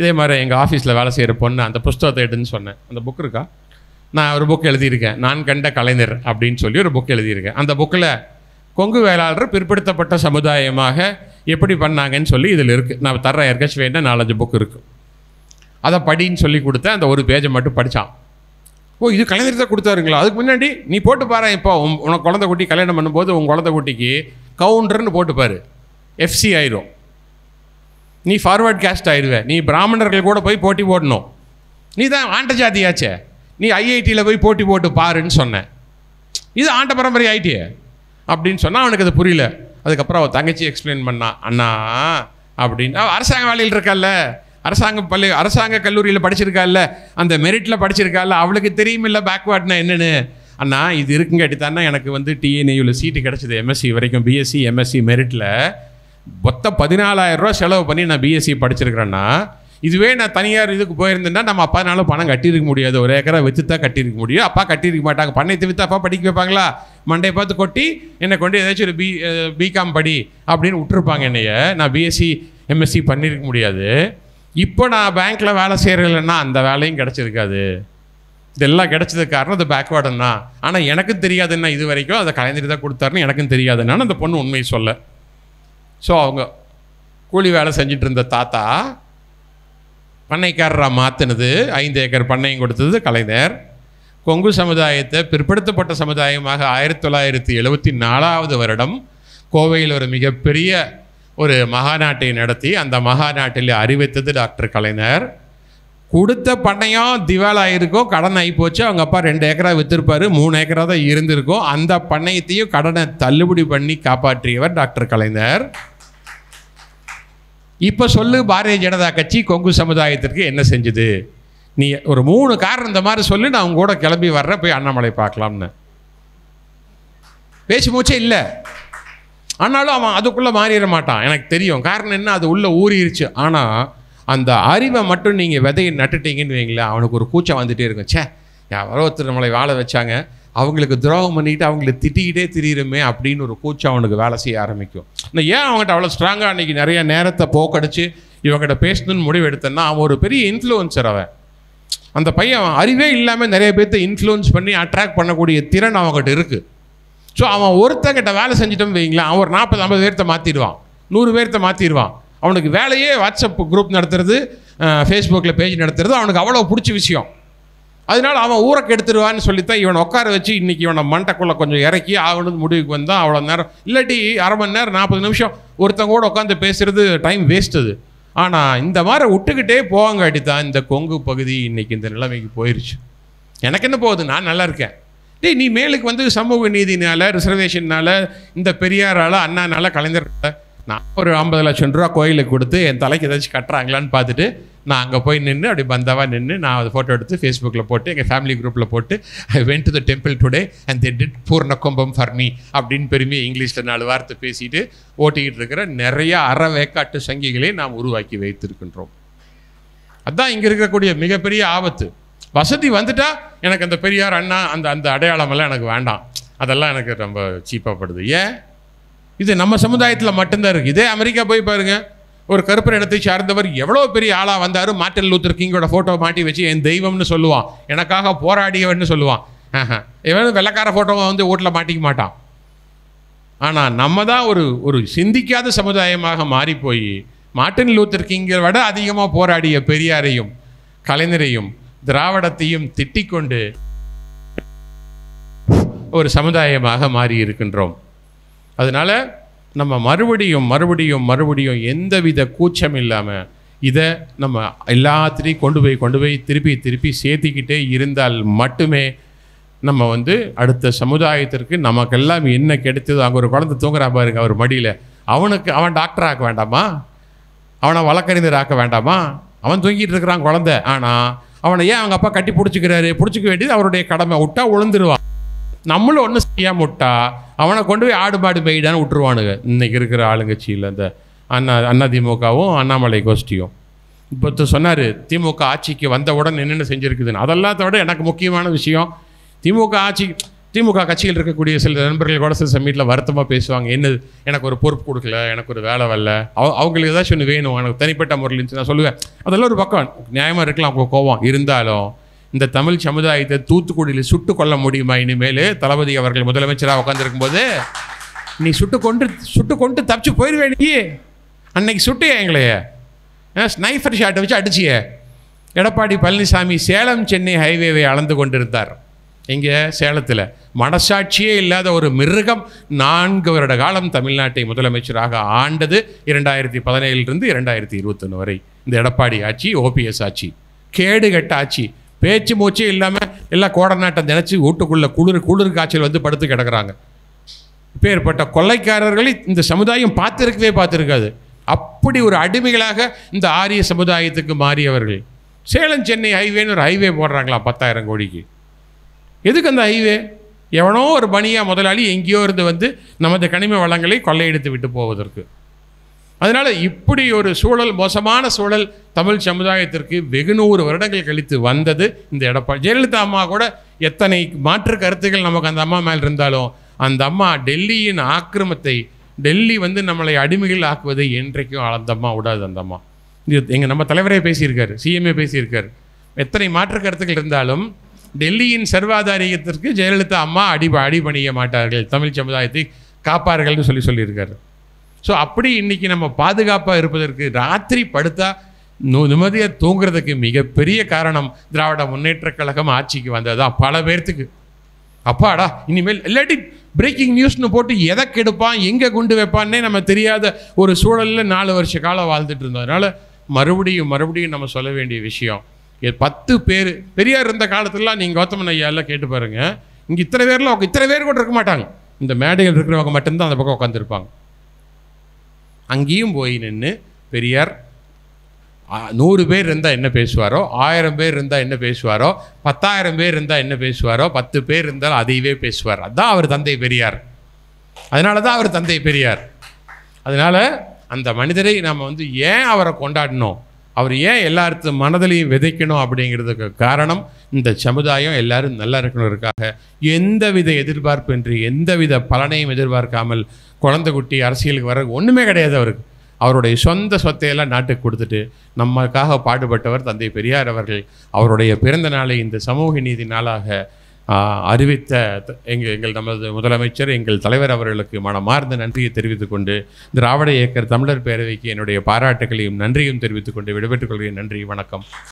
இதே மாதிரி எங்கள் ஆஃபீஸில் வேலை செய்கிற பொண்ணு அந்த புஸ்தகத்தை எடுன்னு சொன்னேன் அந்த புக் இருக்கா நான் ஒரு புக் எழுதியிருக்கேன் நான் கண்ட கலைஞர் அப்படின்னு சொல்லி ஒரு புக் எழுதியிருக்கேன் அந்த புக்கில் கொங்கு வேளாளர் பிற்படுத்தப்பட்ட சமுதாயமாக எப்படி பண்ணாங்கன்னு சொல்லி இதில் இருக்குது நான் தர்ற யாருக்காச்சும் வேண்டாம் நாலஞ்சு புக்கு இருக்குது அதை படின்னு சொல்லி கொடுத்தேன் அந்த ஒரு பேஜை மட்டும் படித்தான் ஓ இது கலைஞர் தான் கொடுத்தாருங்களா அதுக்கு முன்னாடி நீ போட்டு பாரு இப்போ உனக்கு குழந்தை குட்டி கல்யாணம் பண்ணும்போது உன் குழந்தை குட்டிக்கு கவுண்டர்னு போட்டுப்பார் எஃப்சி ஆயிரும் நீ ஃபார்வர்ட் கேஸ்ட் ஆயிடுவே நீ பிராமணர்கள் கூட போய் போட்டி போடணும் நீ தான் ஆண்ட ஜாதியாச்சே நீ ஐஐடியில் போய் போட்டி போட்டு பாருன்னு சொன்னேன் இது ஆண்ட பரம்பரை ஐடியே அப்படின்னு சொன்னால் அவனுக்கு அது புரியல அதுக்கப்புறம் அவள் தங்கச்சி எக்ஸ்பிளைன் பண்ணான் அண்ணா அப்படின்னு அரசாங்க வேலையில் இருக்கால அரசாங்க பள்ளி அரசாங்க கல்லூரியில் படிச்சிருக்கால அந்த மெரிட்டில் படிச்சிருக்கால அவளுக்கு தெரியுமில்ல பேக்வேர்ட்னா என்னென்னு அண்ணா இது இருக்குங்காட்டி தானே எனக்கு வந்து டிஎன்ஏயில் சீட்டு கிடச்சிது எம்எஸ்சி வரைக்கும் பிஎஸ்சி எம்எஸ்சி மெரிட்டில் மொத்தம் பதினாலாயிரம் ரூபா செலவு பண்ணி நான் பிஎஸ்சி படிச்சிருக்கிறேன்னா இதுவே நான் தனியார் இதுக்கு போயிருந்தேன்னா நம்ம அப்பானாலும் பணம் கட்டியிருக்க முடியாது ஒரு ஏக்கரை வச்சு தான் கட்டியிருக்க முடியும் அப்பா கட்டியிருக்க மாட்டாங்க பண்ணையை விற்று அப்பா படிக்க வைப்பாங்களா மண்டையை பார்த்து கொட்டி என்னை கொண்டு ஏதாச்சும் ஒரு பி பிகாம் படி அப்படின்னு விட்டுருப்பாங்க என்னைய நான் பிஎஸ்சி எம்எஸ்சி பண்ணியிருக்க முடியாது இப்போ நான் பேங்க்கில் வேலை செய்கிறதில்லன்னா அந்த வேலையும் கிடச்சிருக்காது இதெல்லாம் கிடச்சதுக்கு காரணம் அது தான் ஆனால் எனக்கும் தெரியாதுன்னா இது வரைக்கும் அதை கலைஞர் தான் கொடுத்தாருன்னு எனக்கும் தெரியாதுன்னா அந்த பொண்ணு உண்மையை சொல்ல ஸோ அவங்க கூலி வேலை செஞ்சிட்டு இருந்த தாத்தா பண்ணைக்காரராக மாற்றினது ஐந்து ஏக்கர் பண்ணையும் கொடுத்தது கலைஞர் கொங்கு சமுதாயத்தை பிற்படுத்தப்பட்ட சமுதாயமாக ஆயிரத்தி தொள்ளாயிரத்தி எழுபத்தி நாலாவது வருடம் கோவையில் ஒரு மிகப்பெரிய ஒரு மகாநாட்டை நடத்தி அந்த மகாநாட்டில் அறிவித்தது டாக்டர் கலைஞர் கொடுத்த பண்ணையும் திவாலாயிருக்கும் கடன் ஆகி போச்சு அவங்க அப்பா ரெண்டு ஏக்கராக விற்றுருப்பார் மூணு ஏக்கராக தான் இருந்திருக்கும் அந்த பண்ணையத்தையும் கடனை தள்ளுபடி பண்ணி காப்பாற்றியவர் டாக்டர் கலைஞர் இப்போ சொல்லு பாரதிய ஜனதா கட்சி கொங்கு சமுதாயத்திற்கு என்ன செஞ்சுது நீ ஒரு மூணு காரணம் இந்த மாதிரி சொல்லி நான் அவங்க கூட கிளம்பி வர்றேன் போய் அண்ணாமலை பார்க்கலாம்னு பேசி மூச்சே இல்லை ஆனாலும் அவன் அதுக்குள்ளே மாறிட மாட்டான் எனக்கு தெரியும் காரணம் என்ன அது உள்ளே ஊறிடுச்சு ஆனால் அந்த அறிவை மட்டும் நீங்கள் விதையை நட்டுட்டீங்கன்னு வைங்களேன் அவனுக்கு ஒரு கூச்சம் வந்துகிட்டே இருக்கும் சே யாரோ ஒருத்தர் நம்மளை வாழ வச்சாங்க அவங்களுக்கு துரோகம் பண்ணிக்கிட்டு அவங்களை திட்டிக்கிட்டே திரியிறமே அப்படின்னு ஒரு கோச் அவனுக்கு வேலை செய்ய ஆரம்பிக்கும் நான் ஏன் அவங்ககிட்ட அவ்வளோ ஸ்ட்ராங்காக அன்றைக்கி நிறைய நேரத்தை போக்கடிச்சு இவங்ககிட்ட பேசணும்னு முடிவு எடுத்தேன்னா அவன் ஒரு பெரிய இன்ஃப்ளூயன்சர் அவன் அந்த பையன் அறிவே இல்லாமல் நிறைய பேர்த்த இன்ஃப்ளூயன்ஸ் பண்ணி அட்ராக்ட் பண்ணக்கூடிய திறன் அவங்ககிட்ட இருக்குது ஸோ அவன் ஒருத்தங்கிட்ட வேலை செஞ்சிட்டோம் வைங்களேன் அவன் ஒரு நாற்பது ஐம்பது பேர்த்த மாற்றிடுவான் நூறு பேர்த்த மாற்றிடுவான் அவனுக்கு வேலையே வாட்ஸ்அப் குரூப் நடத்துறது ஃபேஸ்புக்கில் பேஜ் நடத்துறது அவனுக்கு அவ்வளோ பிடிச்ச விஷயம் அதனால் அவன் ஊரக்கு எடுத்துடுவான்னு சொல்லித்தான் இவனை உட்கார வச்சு இன்றைக்கி இவனை மண்டக்குள்ளே கொஞ்சம் இறக்கி ஆகணும்னு முடிவுக்கு வந்தால் அவ்வளோ நேரம் இல்லாட்டி அரை மணி நேரம் நாற்பது நிமிஷம் ஒருத்தங்க கூட உட்காந்து பேசுகிறது டைம் வேஸ்ட் அது ஆனால் இந்த மாதிரி விட்டுக்கிட்டே போவாங்காட்டி தான் இந்த கொங்கு பகுதி இன்னைக்கு இந்த நிலைமைக்கு போயிடுச்சு எனக்கு என்ன போகுது நான் நல்லா இருக்கேன் டேய் நீ மேலுக்கு வந்து சமூக நீதினால் ரிசர்வேஷனால் இந்த பெரியாரால் அண்ணானால் கலைஞரால் நான் ஒரு ஐம்பது லட்சம் ரூபா கோயிலுக்கு கொடுத்து என் தலைக்கு ஏதாச்சும் கட்டுறாங்களான்னு பார்த்துட்டு நான் அங்கே போய் நின்று அப்படி பந்தவா நின்று நான் அதை ஃபோட்டோ எடுத்து ஃபேஸ்புக்கில் போட்டு எங்கள் ஃபேமிலி குரூப்பில் போட்டு I went to the temple today and they did Poorna Kumbham for me அப்படின்னு பெருமை இங்கிலீஷில் நாலு வார்த்தை பேசிட்டு ஓட்டிக்கிட்டு இருக்கிற நிறைய அற வேக்காட்டு சங்கிகளை நாம் உருவாக்கி வைத்திருக்கின்றோம் அதுதான் இங்கே இருக்கக்கூடிய மிகப்பெரிய ஆபத்து வசதி வந்துட்டா எனக்கு அந்த பெரியார் அண்ணா அந்த அந்த அடையாளமெல்லாம் எனக்கு வேண்டாம் அதெல்லாம் எனக்கு ரொம்ப சீப்பாகப்படுது ஏன் இது நம்ம சமுதாயத்தில் மட்டும்தான் இருக்குது இதே அமெரிக்கா போய் பாருங்கள் ஒரு கருப்பு இடத்தை சார்ந்தவர் எவ்வளோ பெரிய ஆளாக வந்தார் மார்ட்டின் லூத்தர் கிங்கோட ஃபோட்டோ மாட்டி வச்சு என் தெய்வம்னு சொல்லுவான் எனக்காக போராடியவன்னு சொல்லுவான் இவன் வெள்ளக்கார ஃபோட்டோவை வந்து ஓட்டில் மாட்டிக்க மாட்டான் ஆனால் நம்ம தான் ஒரு ஒரு சிந்திக்காத சமுதாயமாக மாறிப்போய் மார்ட்டின் லூத்தர் கிங்கை விட அதிகமாக போராடிய பெரியாரையும் கலைஞரையும் திராவிடத்தையும் திட்டிக்கொண்டு ஒரு சமுதாயமாக மாறி இருக்கின்றோம் அதனால் நம்ம மறுபடியும் மறுபடியும் மறுபடியும் எந்தவித கூச்சம் இல்லாமல் இதை நம்ம எல்லாத்திலையும் கொண்டு போய் கொண்டு போய் திருப்பி திருப்பி சேர்த்திக்கிட்டே இருந்தால் மட்டுமே நம்ம வந்து அடுத்த சமுதாயத்திற்கு நமக்கெல்லாம் என்ன கெடுத்ததோ அங்கே ஒரு குழந்தை தூங்குறா பாருங்க அவர் மடியில் அவனுக்கு அவன் டாக்டர் ஆக்க வேண்டாமா அவனை வழக்கறிஞர் ஆக்க வேண்டாமா அவன் தூங்கிட்டு இருக்கிறான் குழந்தை ஆனால் அவனை ஏன் அவங்க அப்பா கட்டி பிடிச்சிக்கிறாரு பிடிச்சிக்க வேண்டியது அவருடைய கடமை விட்டா உளுந்துருவான் நம்மளும் ஒன்றும் செய்ய முட்டா அவனை கொண்டு போய் ஆடு பாடு போயிடான்னு விட்டுருவானுங்க இன்னைக்கு இருக்கிற ஆளுங்கட்சியில் இந்த அண்ணா அண்ணா திமுகவும் அண்ணாமலை கோஷ்டியும் இப்போ சொன்னார் திமுக ஆட்சிக்கு வந்த உடனே என்னென்ன செஞ்சுருக்குதுன்னு அதெல்லாம் தவிர எனக்கு முக்கியமான விஷயம் திமுக ஆட்சி திமுக கட்சியில் இருக்கக்கூடிய சில நண்பர்கள் கூட சில சமீட்டில் வருத்தமாக பேசுவாங்க என்ன எனக்கு ஒரு பொறுப்பு கொடுக்கல எனக்கு ஒரு வேலை வரல அவ அவங்களுக்கு ஏதாச்சும் ஒன்று வேணும் எனக்கு தனிப்பட்ட முறையில் இருந்துச்சு நான் சொல்லுவேன் அதெல்லாம் ஒரு பக்கம் நியாயமாக இருக்கலாம் அவங்க கோவம் இருந்தாலும் இந்த தமிழ் சமுதாயத்தை தூத்துக்குடியில் சுட்டு கொள்ள முடியுமா இனிமேல் தளபதி அவர்கள் முதலமைச்சராக உட்காந்துருக்கும் போது நீ சுட்டு கொண்டு சுட்டு கொண்டு தப்பிச்சு போயிடுவே நீ அன்னைக்கு சுட்டு எங்களையே ஸ்னைஃபர் ஷாட்டை வச்சு அடிச்சிய எடப்பாடி பழனிசாமி சேலம் சென்னை ஹைவேவை அளந்து கொண்டிருந்தார் இங்கே சேலத்தில் மனசாட்சியே இல்லாத ஒரு மிருகம் நான்கு வருட காலம் தமிழ்நாட்டை முதலமைச்சராக ஆண்டது இரண்டாயிரத்தி பதினேழுலேருந்து இரண்டாயிரத்தி இருபத்தொன்று வரை இந்த எடப்பாடி ஆட்சி ஓபிஎஸ் ஆட்சி கேடுகட்ட ஆட்சி பேச்சு மூச்சு இல்லாமல் எல்லாம் கோடநாட்டம் நினச்சி வீட்டுக்குள்ளே குளிர் குளிர் காய்ச்சல் வந்து படுத்து கிடக்கிறாங்க இப்பேற்பட்ட கொள்ளைக்காரர்களை இந்த சமுதாயம் பார்த்துருக்கவே பார்த்துருக்காது அப்படி ஒரு அடிமைகளாக இந்த ஆரிய சமுதாயத்துக்கு மாறியவர்கள் சேலம் சென்னை ஹைவேன்னு ஒரு ஹைவே போடுறாங்களா பத்தாயிரம் கோடிக்கு எதுக்கு அந்த ஹைவே எவனோ ஒரு பணியாக முதலாளி எங்கேயோ இருந்து வந்து நமது கனிம வளங்களை கொள்ளையெடுத்து விட்டு போவதற்கு அதனால் இப்படி ஒரு சூழல் மோசமான சூழல் தமிழ் சமுதாயத்திற்கு வெகு நூறு வருடங்கள் கழித்து வந்தது இந்த எடப்பாடி ஜெயலலிதா அம்மா கூட எத்தனை மாற்று கருத்துக்கள் நமக்கு அந்த அம்மா மேல் இருந்தாலும் அந்த அம்மா டெல்லியின் ஆக்கிரமத்தை டெல்லி வந்து நம்மளை அடிமைகள் ஆக்குவதை என்றைக்கும் அந்த அம்மா விடாது அந்த அம்மா இது எங்கள் நம்ம தலைவரே பேசியிருக்காரு சிஎம்ஏ பேசியிருக்கார் எத்தனை மாற்று கருத்துக்கள் இருந்தாலும் டெல்லியின் சர்வாதாரியத்திற்கு ஜெயலலிதா அம்மா அடி அடிபணிய மாட்டார்கள் தமிழ் சமுதாயத்தை காப்பார்கள்னு சொல்லி சொல்லியிருக்காரு ஸோ அப்படி இன்றைக்கி நம்ம பாதுகாப்பாக இருப்பதற்கு ராத்திரி படுத்தா நிம்மதியாக தூங்குறதுக்கு மிகப்பெரிய காரணம் திராவிட முன்னேற்ற கழகம் ஆட்சிக்கு தான் பல பேர்த்துக்கு அப்பாடா இனிமேல் இல்லாட்டி பிரேக்கிங் நியூஸ்னு போட்டு எதை கெடுப்பான் எங்கே கொண்டு வைப்பான்னே நம்ம தெரியாத ஒரு சூழலில் நாலு வருஷ காலம் வாழ்ந்துட்டு இருந்ததுனால மறுபடியும் மறுபடியும் நம்ம சொல்ல வேண்டிய விஷயம் பத்து பேர் பெரியார் இருந்த காலத்துலலாம் நீங்கள் கௌதமன் எல்லாம் கேட்டு பாருங்கள் இங்கே இத்தனை பேரில் இத்தனை பேர் கூட இருக்க மாட்டாங்க இந்த மேடையில் இருக்கிறவங்க மட்டும்தான் அந்த பக்கம் உட்காந்துருப்பாங்க அங்கேயும் போய் நின்று பெரியார் நூறு பேர் இருந்தால் என்ன பேசுவாரோ ஆயிரம் பேர் இருந்தால் என்ன பேசுவாரோ பத்தாயிரம் பேர் இருந்தால் என்ன பேசுவாரோ பத்து பேர் இருந்தாலும் அதையவே பேசுவார் அதுதான் அவர் தந்தை பெரியார் அதனால தான் அவர் தந்தை பெரியார் அதனால் அந்த மனிதரை நம்ம வந்து ஏன் அவரை கொண்டாடணும் அவர் ஏன் எல்லாத்து மனதிலையும் விதைக்கணும் அப்படிங்கிறதுக்கு காரணம் இந்த சமுதாயம் எல்லாரும் நல்லா இருக்கணுக்காக எந்தவித எதிர்பார்ப்பின்றி எந்தவித பலனையும் எதிர்பார்க்காமல் குழந்தை குட்டி அரசியலுக்கு வர ஒன்றுமே கிடையாது அவருக்கு அவருடைய சொந்த சொத்தையெல்லாம் நாட்டுக்கு கொடுத்துட்டு நம்மக்காக பாடுபட்டவர் தந்தை பெரியார் அவர்கள் அவருடைய பிறந்த நாளை இந்த சமூக நீதி நாளாக அறிவித்த எங்கள் எங்கள் நமது முதலமைச்சர் எங்கள் தலைவர் அவர்களுக்கு மனமார்ந்த நன்றியை தெரிவித்துக் கொண்டு திராவிட இயக்கர் தமிழர் பேரவைக்கு என்னுடைய பாராட்டுகளையும் நன்றியும் தெரிவித்துக் கொண்டு விடைபெற்றுக் கொள்கிறேன் நன்றி வணக்கம்